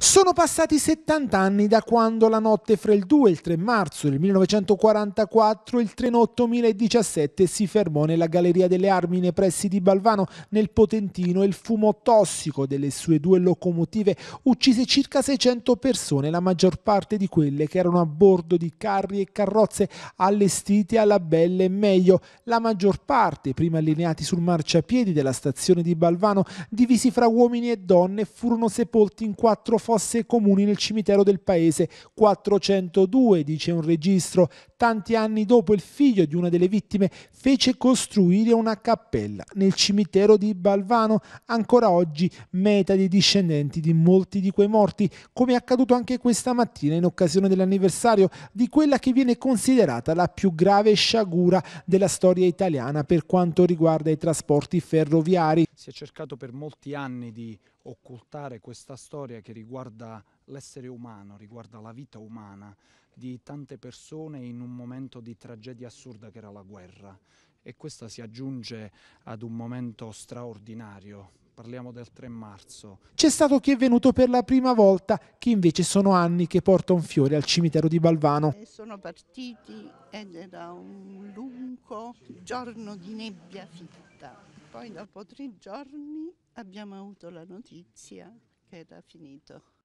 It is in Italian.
Sono passati 70 anni da quando la notte fra il 2 e il 3 marzo del 1944 il treno 8017 si fermò nella Galleria delle Armi nei pressi di Balvano, nel Potentino, e il fumo tossico delle sue due locomotive uccise circa 600 persone, la maggior parte di quelle che erano a bordo di carri e carrozze allestite alla belle e meglio, la maggior parte prima allineati sul marciapiedi della stazione di Balvano, divisi fra uomini e donne, furono sepolti in quattro fosse comuni nel cimitero del paese. 402, dice un registro, tanti anni dopo il figlio di una delle vittime fece costruire una cappella nel cimitero di Balvano, ancora oggi meta dei discendenti di molti di quei morti, come è accaduto anche questa mattina in occasione dell'anniversario di quella che viene considerata la più grave sciagura della storia italiana per quanto riguarda i trasporti ferroviari. Si è cercato per molti anni di occultare questa storia che riguarda riguarda l'essere umano, riguarda la vita umana di tante persone in un momento di tragedia assurda che era la guerra e questa si aggiunge ad un momento straordinario. Parliamo del 3 marzo. C'è stato chi è venuto per la prima volta, che invece sono anni che porta un fiore al cimitero di Balvano. E sono partiti ed era un lungo giorno di nebbia fitta. Poi dopo tre giorni abbiamo avuto la notizia che era finito.